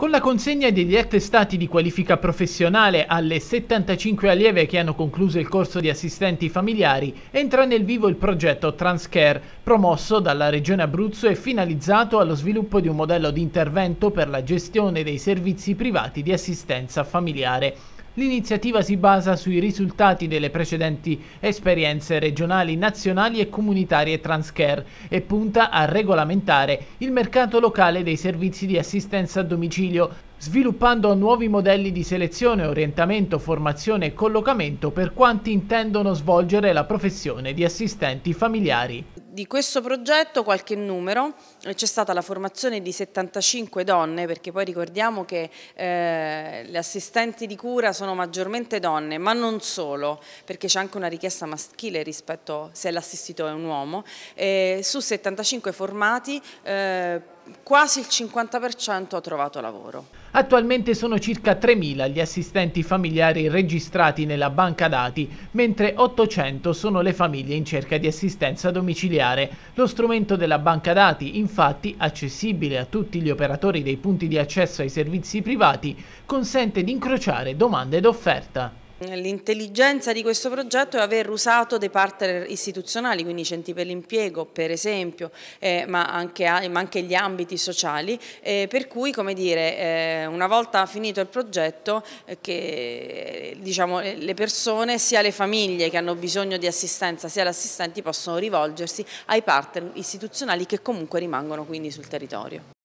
Con la consegna degli attestati di qualifica professionale alle 75 allieve che hanno concluso il corso di assistenti familiari, entra nel vivo il progetto Transcare, promosso dalla Regione Abruzzo e finalizzato allo sviluppo di un modello di intervento per la gestione dei servizi privati di assistenza familiare. L'iniziativa si basa sui risultati delle precedenti esperienze regionali, nazionali e comunitarie Transcare e punta a regolamentare il mercato locale dei servizi di assistenza a domicilio, sviluppando nuovi modelli di selezione, orientamento, formazione e collocamento per quanti intendono svolgere la professione di assistenti familiari di questo progetto qualche numero, eh, c'è stata la formazione di 75 donne perché poi ricordiamo che eh, le assistenti di cura sono maggiormente donne ma non solo perché c'è anche una richiesta maschile rispetto se l'assistito è un uomo, eh, su 75 formati eh, quasi il 50% ha trovato lavoro. Attualmente sono circa 3.000 gli assistenti familiari registrati nella banca dati, mentre 800 sono le famiglie in cerca di assistenza domiciliare. Lo strumento della banca dati, infatti, accessibile a tutti gli operatori dei punti di accesso ai servizi privati, consente di incrociare domande ed offerta. L'intelligenza di questo progetto è aver usato dei partner istituzionali, quindi centri per l'impiego per esempio, eh, ma, anche, ma, anche, gli ambiti sociali, eh, per cui come dire, eh, una volta finito il progetto eh, che diciamo, eh, le persone, sia le famiglie che hanno bisogno di assistenza, sia gli assistenti possono rivolgersi ai partner istituzionali che comunque rimangono quindi sul territorio.